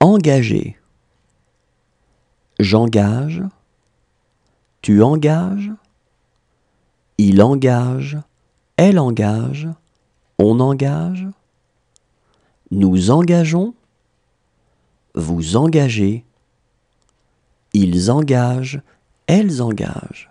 Engager. J'engage. Tu engages. Il engage. Elle engage. On engage. Nous engageons. Vous engagez. Ils engagent. Elles engagent.